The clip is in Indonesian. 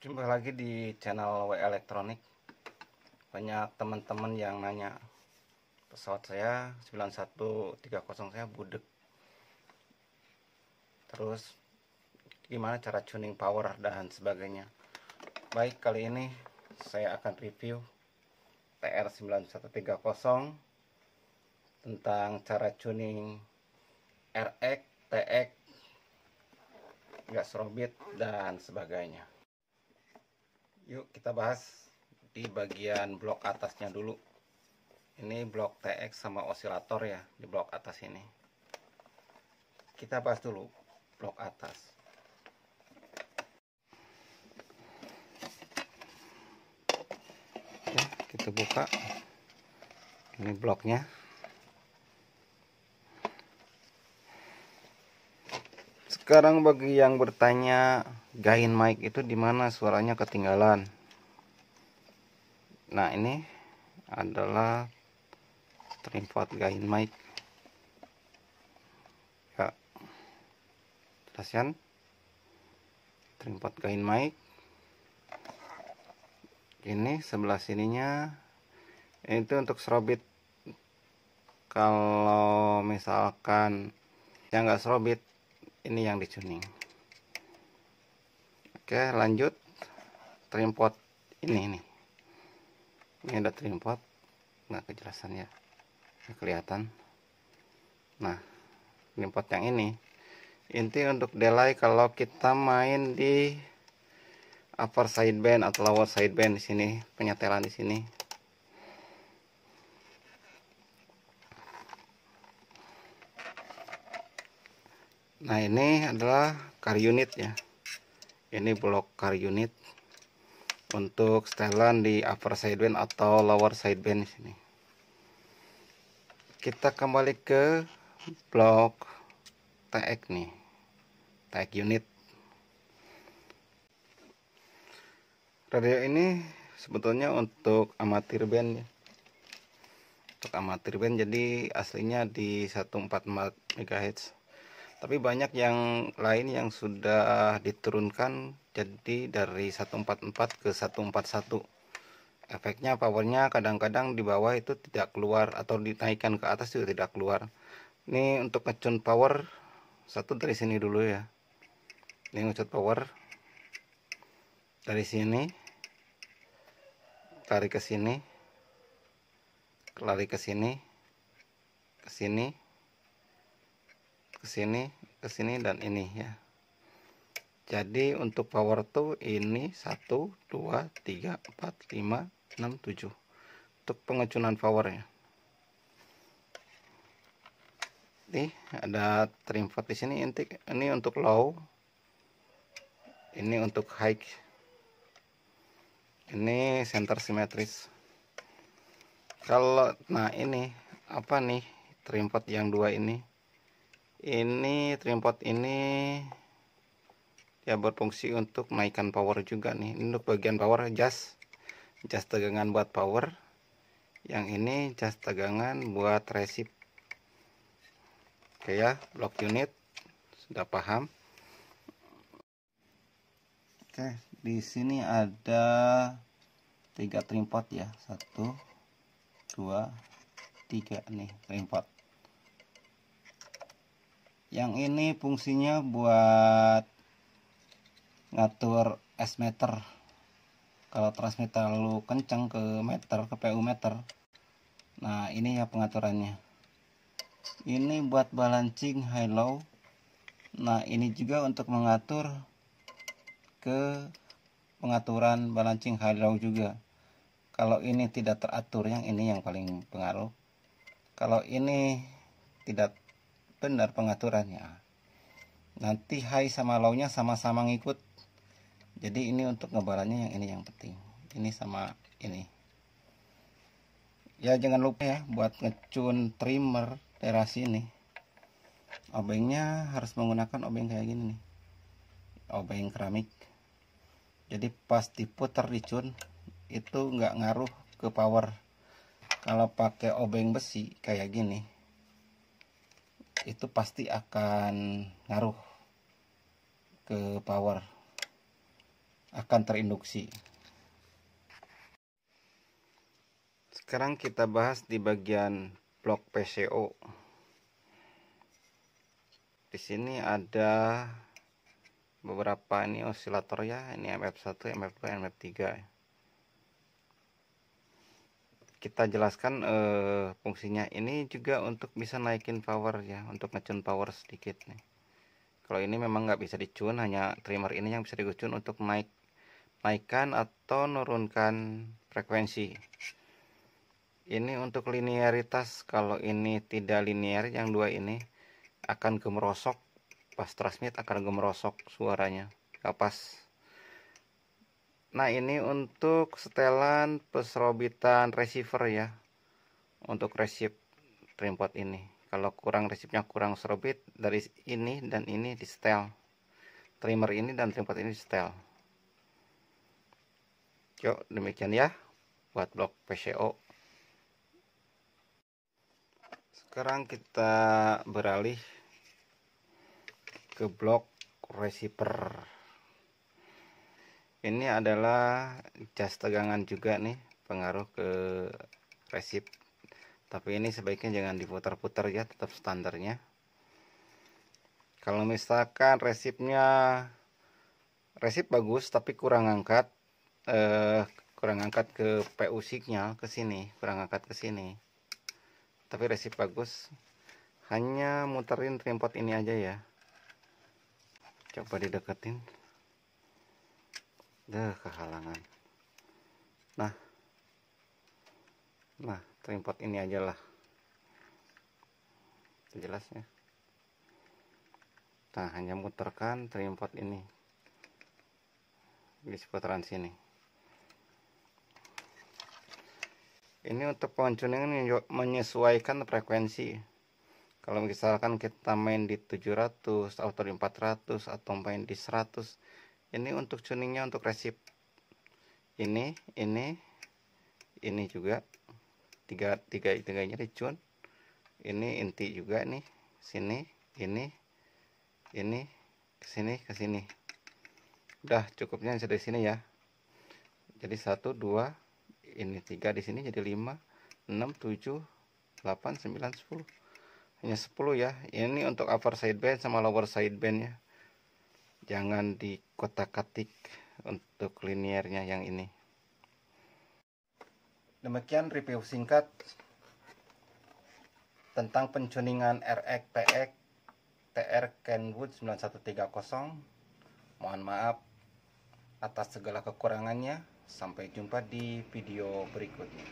jumpa lagi di channel W Elektronik banyak teman-teman yang nanya pesawat saya 9130 saya budek terus gimana cara tuning power dan sebagainya baik kali ini saya akan review TR9130 tentang cara tuning RX, TX, gas serobit dan sebagainya Yuk kita bahas di bagian blok atasnya dulu. Ini blok TX sama osilator ya di blok atas ini. Kita bahas dulu blok atas. Oke, ya, kita buka. Ini bloknya. Sekarang bagi yang bertanya gain mic itu dimana suaranya ketinggalan nah ini adalah tripod gain mic ya kan tripod gain mic ini sebelah sininya itu untuk serobit kalau misalkan yang nggak serobit ini yang dicuning oke lanjut trimpot pot ini nih ini ada trimpot pot nah kejelasannya nah, kelihatan nah trimpot yang ini inti untuk delay kalau kita main di upper sideband atau lower sideband di sini penyetelan di sini Nah ini adalah car unit ya ini blok car unit untuk setelan di upper side band atau lower sideband sini kita kembali ke blok TX nih TX unit radio ini sebetulnya untuk amatir band ya untuk amatir band jadi aslinya di 144 MHz tapi banyak yang lain yang sudah diturunkan jadi dari 144 ke 141 efeknya powernya kadang-kadang di bawah itu tidak keluar atau dinaikkan ke atas juga tidak keluar ini untuk ngecun power satu dari sini dulu ya ini ngecut power dari sini tarik ke sini lari ke sini ke sini ke sini, ke sini dan ini ya. Jadi untuk power tuh ini 1 2 3 4 5 6 7. Untuk pengecunan powernya. Nih, ada trim fat di sini intik. Ini untuk low. Ini untuk high. Ini center simetris. Kalau nah ini apa nih trim fat yang dua ini? ini tripod ini ya berfungsi untuk naikkan power juga nih ini untuk bagian power jas jas tegangan buat power yang ini jas tegangan buat resip oke ya block unit sudah paham oke di sini ada tiga tripod ya satu dua tiga nih tripod yang ini fungsinya buat ngatur S meter kalau transmitter lu kencang ke meter ke PU meter nah ini ya pengaturannya ini buat balancing high low nah ini juga untuk mengatur ke pengaturan balancing high low juga kalau ini tidak teratur yang ini yang paling pengaruh kalau ini tidak benar pengaturannya nanti high sama low-nya sama-sama ngikut jadi ini untuk ngebarannya yang ini yang penting ini sama ini ya jangan lupa ya buat ngecun trimmer teras ini obengnya harus menggunakan obeng kayak gini nih obeng keramik jadi pas diputar dicun itu nggak ngaruh ke power kalau pakai obeng besi kayak gini itu pasti akan ngaruh ke power akan terinduksi sekarang kita bahas di bagian blok PCO di sini ada beberapa ini osilator ya ini MF1 MF2 MF3 kita jelaskan uh, fungsinya ini juga untuk bisa naikin power ya untuk ngecun power sedikit nih kalau ini memang nggak bisa dicun hanya trimmer ini yang bisa dicun untuk naik naikkan atau nurunkan frekuensi ini untuk linearitas kalau ini tidak linear yang dua ini akan gemerosok pas transmit akan gemerosok suaranya kapas Nah ini untuk setelan pesrobitan receiver ya Untuk resip trimpot ini Kalau kurang resipnya kurang serobit Dari ini dan ini di setel Trimmer ini dan trimpot ini di setel Yuk demikian ya Buat blok PCO Sekarang kita beralih Ke blok receiver ini adalah jas tegangan juga nih pengaruh ke resip tapi ini sebaiknya jangan diputar-putar ya tetap standarnya kalau misalkan resipnya resip bagus tapi kurang angkat eh, kurang angkat ke PU signal ke sini kurang angkat ke sini tapi resip bagus hanya muterin tripod ini aja ya coba dideketin dah kehalangan nah nah tripod ini aja lah jelas ya. nah hanya muterkan tripod ini di seputaran sini ini untuk ini kan menyesuaikan frekuensi kalau misalkan kita main di 700 atau di 400 atau main di 100 ini untuk tuningnya untuk resip ini ini ini juga tiga tiga tiganya dicun ini inti juga nih sini ini ini ke sini, ke sini. udah cukupnya yang sini ya jadi satu dua ini tiga di sini jadi lima enam tujuh delapan sembilan sepuluh hanya sepuluh ya ini untuk upper side band sama lower side band ya jangan di dikotak-katik untuk liniernya yang ini demikian review singkat tentang pencuningan RX TX TR Kenwood 9130 mohon maaf atas segala kekurangannya sampai jumpa di video berikutnya